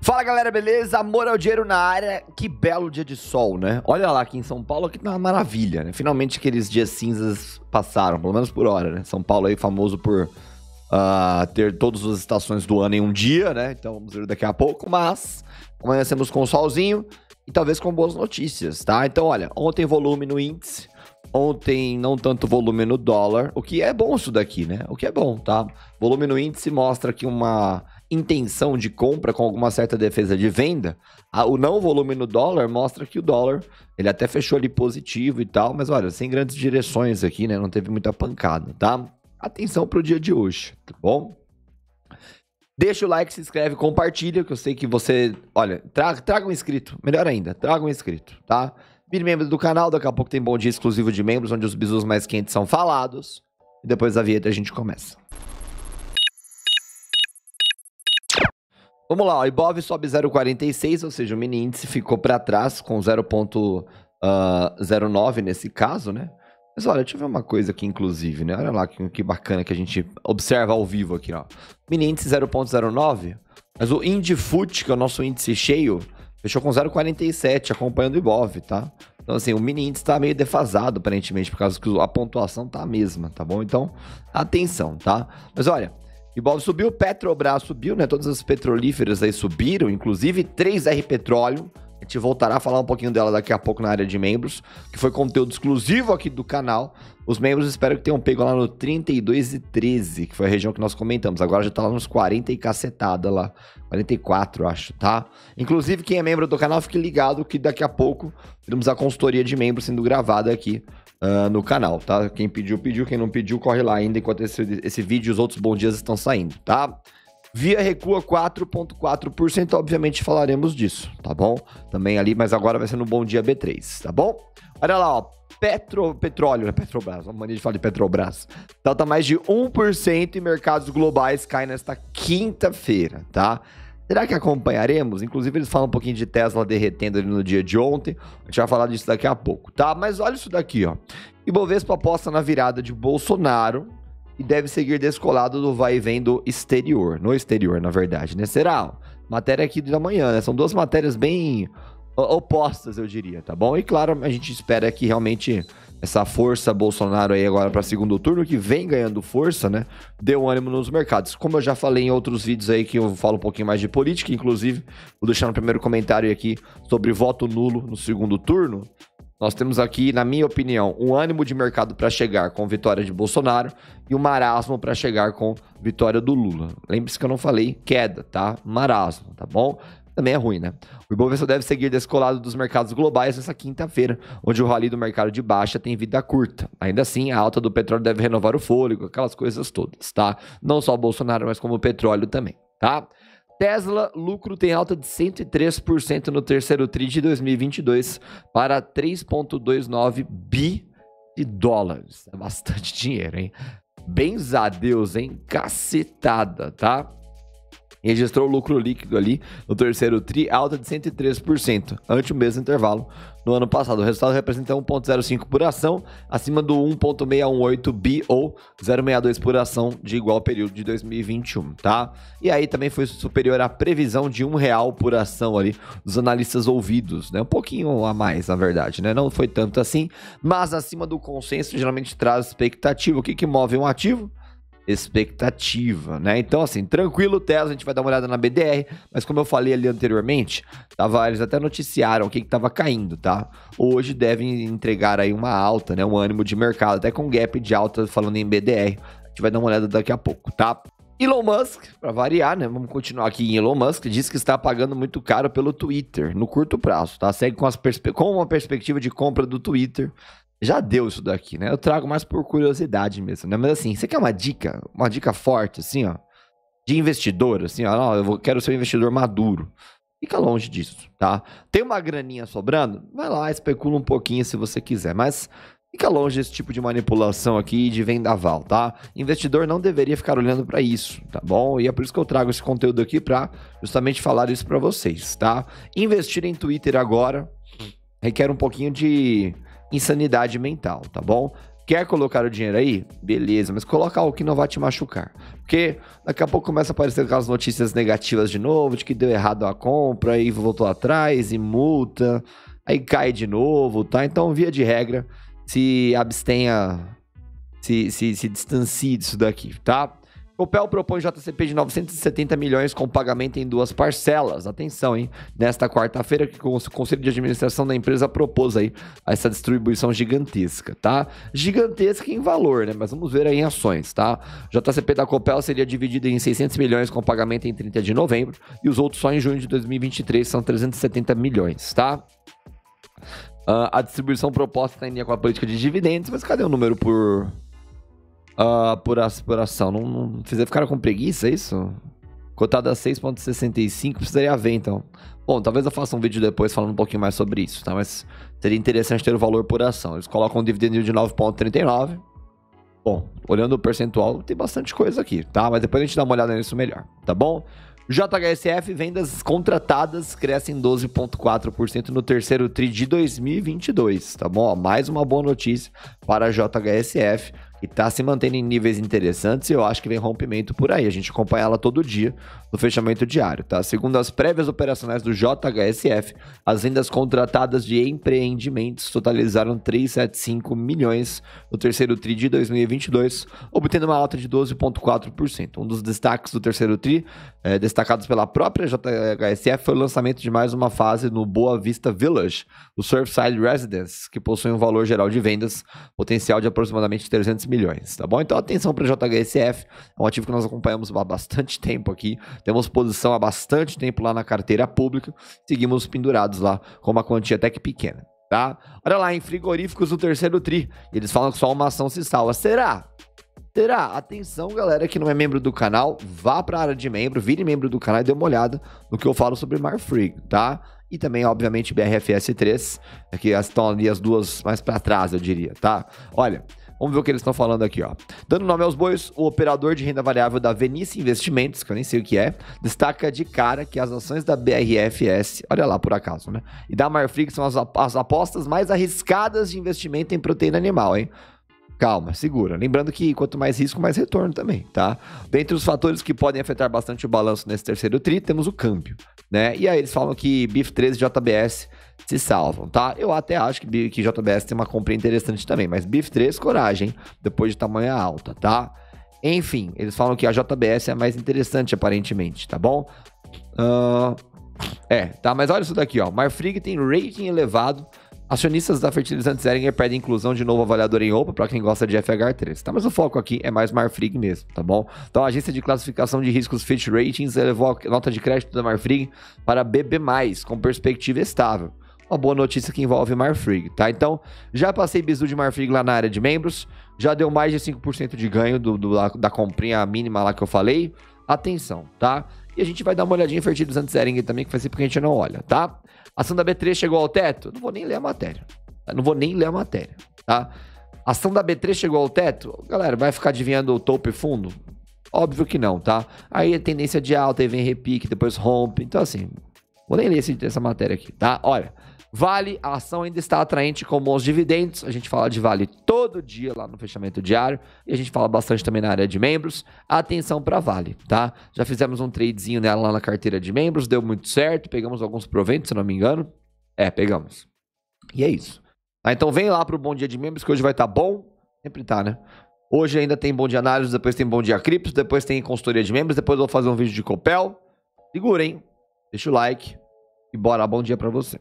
Fala galera, beleza? Amor ao dinheiro na área. Que belo dia de sol, né? Olha lá aqui em São Paulo que tá uma maravilha, né? Finalmente aqueles dias cinzas passaram, pelo menos por hora, né? São Paulo aí famoso por uh, ter todas as estações do ano em um dia, né? Então vamos ver daqui a pouco, mas amanhecemos com o solzinho e talvez com boas notícias, tá? Então olha, ontem volume no índice, Ontem, não tanto volume no dólar, o que é bom isso daqui, né? O que é bom, tá? Volume no índice mostra que uma intenção de compra com alguma certa defesa de venda, a, o não volume no dólar mostra que o dólar, ele até fechou ali positivo e tal, mas olha, sem grandes direções aqui, né? Não teve muita pancada, tá? Atenção pro dia de hoje, tá bom? Deixa o like, se inscreve, compartilha, que eu sei que você. Olha, traga, traga um inscrito, melhor ainda, traga um inscrito, tá? Vire membro do canal, daqui a pouco tem bom dia exclusivo de membros, onde os bisus mais quentes são falados. E depois da vinheta a gente começa. Vamos lá, o Ibov sobe 0,46, ou seja, o mini índice ficou para trás com 0,09 ah, nesse caso, né? Mas olha, deixa eu ver uma coisa aqui, inclusive, né? Olha lá que, que bacana que a gente observa ao vivo aqui, ó. Mini índice 0,09, mas o Indifut, que é o nosso índice cheio, fechou com 0,47, acompanhando o Ibov, tá? Então, assim, o mini índice tá meio defasado, aparentemente, por causa que a pontuação tá a mesma, tá bom? Então, atenção, tá? Mas olha, Ibov subiu, Petrobras subiu, né? Todas as petrolíferas aí subiram, inclusive 3R Petróleo a gente voltará a falar um pouquinho dela daqui a pouco na área de membros, que foi conteúdo exclusivo aqui do canal. Os membros espero que tenham pego lá no 32 e 13, que foi a região que nós comentamos. Agora já tá lá nos 40 e cacetada lá. 44, acho, tá? Inclusive, quem é membro do canal, fique ligado que daqui a pouco teremos a consultoria de membros sendo gravada aqui Uh, no canal, tá? Quem pediu, pediu. Quem não pediu, corre lá ainda enquanto esse, esse vídeo e os outros bons dias estão saindo, tá? Via recua 4,4%. Obviamente falaremos disso, tá bom? Também ali, mas agora vai ser no Bom Dia B3, tá bom? Olha lá, ó. Petro, petróleo, né Petrobras, uma maneira de falar de Petrobras. Salta então tá mais de 1% e mercados globais caem nesta quinta-feira, tá? Será que acompanharemos? Inclusive, eles falam um pouquinho de Tesla derretendo ali no dia de ontem. A gente vai falar disso daqui a pouco, tá? Mas olha isso daqui, ó. Ibovespa aposta na virada de Bolsonaro e deve seguir descolado do vai e vem do exterior, no exterior, na verdade, né? Será? Matéria aqui da manhã, né? São duas matérias bem opostas, eu diria, tá bom? E claro, a gente espera que realmente essa força Bolsonaro aí agora para segundo turno, que vem ganhando força, né? Deu ânimo nos mercados. Como eu já falei em outros vídeos aí que eu falo um pouquinho mais de política, inclusive, vou deixar no primeiro comentário aqui sobre voto nulo no segundo turno. Nós temos aqui, na minha opinião, um ânimo de mercado para chegar com vitória de Bolsonaro e um marasmo para chegar com vitória do Lula. Lembre-se que eu não falei queda, tá? Marasmo, tá bom? Também é ruim, né? O Ibovespa deve seguir descolado dos mercados globais nessa quinta-feira, onde o rally do mercado de baixa tem vida curta. Ainda assim, a alta do petróleo deve renovar o fôlego, aquelas coisas todas, tá? Não só o Bolsonaro, mas como o petróleo também, tá? Tesla, lucro tem alta de 103% no terceiro TRI de 2022 para 3,29 bi de dólares. É bastante dinheiro, hein? Bens a Deus, hein? Cacetada, tá? registrou lucro líquido ali no terceiro TRI, alta de 103%, ante o mesmo intervalo no ano passado. O resultado representa 1,05 por ação, acima do 1,618 bi ou 0,62 por ação de igual período de 2021, tá? E aí também foi superior à previsão de um real por ação ali dos analistas ouvidos, né? Um pouquinho a mais, na verdade, né? Não foi tanto assim, mas acima do consenso geralmente traz expectativa. O que, que move um ativo? expectativa, né? Então, assim, tranquilo, Tesla, a gente vai dar uma olhada na BDR, mas como eu falei ali anteriormente, tava, eles até noticiaram o que estava caindo, tá? Hoje devem entregar aí uma alta, né? Um ânimo de mercado, até com gap de alta falando em BDR. A gente vai dar uma olhada daqui a pouco, tá? Elon Musk, para variar, né? Vamos continuar aqui em Elon Musk, diz que está pagando muito caro pelo Twitter no curto prazo, tá? Segue com, as perspe com uma perspectiva de compra do Twitter já deu isso daqui, né? Eu trago mais por curiosidade mesmo, né? Mas assim, você quer uma dica? Uma dica forte, assim, ó. De investidor, assim, ó. eu vou, quero ser um investidor maduro. Fica longe disso, tá? Tem uma graninha sobrando? Vai lá, especula um pouquinho se você quiser. Mas fica longe desse tipo de manipulação aqui de vendaval, tá? Investidor não deveria ficar olhando para isso, tá bom? E é por isso que eu trago esse conteúdo aqui para justamente falar isso para vocês, tá? Investir em Twitter agora requer um pouquinho de insanidade mental, tá bom? Quer colocar o dinheiro aí? Beleza, mas coloca algo que não vai te machucar. Porque daqui a pouco começa a aparecer aquelas notícias negativas de novo, de que deu errado a compra e voltou atrás e multa, aí cai de novo, tá? Então, via de regra, se abstenha, se, se, se distancie disso daqui, tá? Copel propõe JCP de 970 milhões com pagamento em duas parcelas. Atenção, hein? Nesta quarta-feira, que o Conselho de Administração da empresa propôs aí essa distribuição gigantesca, tá? Gigantesca em valor, né? Mas vamos ver aí em ações, tá? JCP da Copel seria dividido em 600 milhões com pagamento em 30 de novembro e os outros só em junho de 2023 são 370 milhões, tá? Uh, a distribuição proposta está em linha com a política de dividendos, mas cadê o número por uh, por, por ação. Não, não, ficaram com preguiça, é isso? Cotada a 6,65, precisaria ver então. Bom, talvez eu faça um vídeo depois falando um pouquinho mais sobre isso, tá? Mas seria interessante ter o valor por ação. Eles colocam um dividendo de 9,39. Bom, olhando o percentual, tem bastante coisa aqui, tá? Mas depois a gente dá uma olhada nisso melhor, tá bom? JHSF, vendas contratadas crescem 12,4% no terceiro TRI de 2022, tá bom? mais uma boa notícia para a JHSF e está se mantendo em níveis interessantes e eu acho que vem rompimento por aí. A gente acompanha ela todo dia no fechamento diário, tá? Segundo as prévias operacionais do JHSF, as vendas contratadas de empreendimentos totalizaram 375 milhões no terceiro TRI de 2022, obtendo uma alta de 12,4%. Um dos destaques do terceiro TRI, é, destacados pela própria JHSF, foi o lançamento de mais uma fase no Boa Vista Village, o Surfside Residence, que possui um valor geral de vendas potencial de aproximadamente 300 milhões, tá bom? Então atenção para o JHSF, é um ativo que nós acompanhamos há bastante tempo aqui, temos posição há bastante tempo lá na carteira pública, seguimos pendurados lá com uma quantia até que pequena, tá? Olha lá, em frigoríficos do terceiro tri, eles falam que só uma ação se salva, será? será atenção galera que não é membro do canal, vá para a área de membro, vire membro do canal e dê uma olhada no que eu falo sobre Marfrig, tá? e também, obviamente, BRFS3, é que estão ali as duas mais para trás, eu diria, tá? Olha, Vamos ver o que eles estão falando aqui, ó. Dando nome aos bois, o operador de renda variável da Venice Investimentos, que eu nem sei o que é, destaca de cara que as ações da BRFS, olha lá por acaso, né? E da Marfrig são as, as apostas mais arriscadas de investimento em proteína animal, hein? Calma, segura. Lembrando que quanto mais risco, mais retorno também, tá? Dentre os fatores que podem afetar bastante o balanço nesse terceiro tri, temos o câmbio né? E aí eles falam que BIF 13 JBS se salvam, tá? Eu até acho que, que JBS tem uma compra interessante também, mas BIF 3, coragem, depois de tamanha alta, tá? Enfim, eles falam que a JBS é a mais interessante, aparentemente, tá bom? Uh, é, tá, mas olha isso daqui, ó. Marfrig tem rating elevado, Acionistas da fertilizante Zeringer pedem inclusão de novo avaliador em OPA para quem gosta de FH3, tá? Mas o foco aqui é mais Marfrig mesmo, tá bom? Então, a agência de classificação de riscos Fitch Ratings elevou a nota de crédito da Marfrig para BB+, com perspectiva estável. Uma boa notícia que envolve Marfrig, tá? Então, já passei bizu de Marfrig lá na área de membros, já deu mais de 5% de ganho do, do, da comprinha mínima lá que eu falei. Atenção, tá? E a gente vai dar uma olhadinha em fertilizante Ering também, que faz tempo que a gente não olha, tá? Ação da B3 chegou ao teto? Não vou nem ler a matéria. Tá? Não vou nem ler a matéria, tá? Ação da B3 chegou ao teto? Galera, vai ficar adivinhando o topo e fundo? Óbvio que não, tá? Aí a tendência de alta, aí vem repique, depois rompe. Então, assim, Vou nem ler essa matéria aqui, tá? Olha, Vale, a ação ainda está atraente com bons dividendos. A gente fala de Vale todo dia lá no fechamento diário e a gente fala bastante também na área de membros. Atenção para Vale, tá? Já fizemos um tradezinho nela lá na carteira de membros, deu muito certo, pegamos alguns proventos, se não me engano. É, pegamos. E é isso. Tá, então vem lá para o Bom Dia de Membros que hoje vai estar tá bom. Sempre tá, né? Hoje ainda tem Bom Dia Análise, depois tem Bom Dia Cripto, depois tem consultoria de membros, depois eu vou fazer um vídeo de Copel. Segura, hein? Deixa o like e bora, bom dia para você.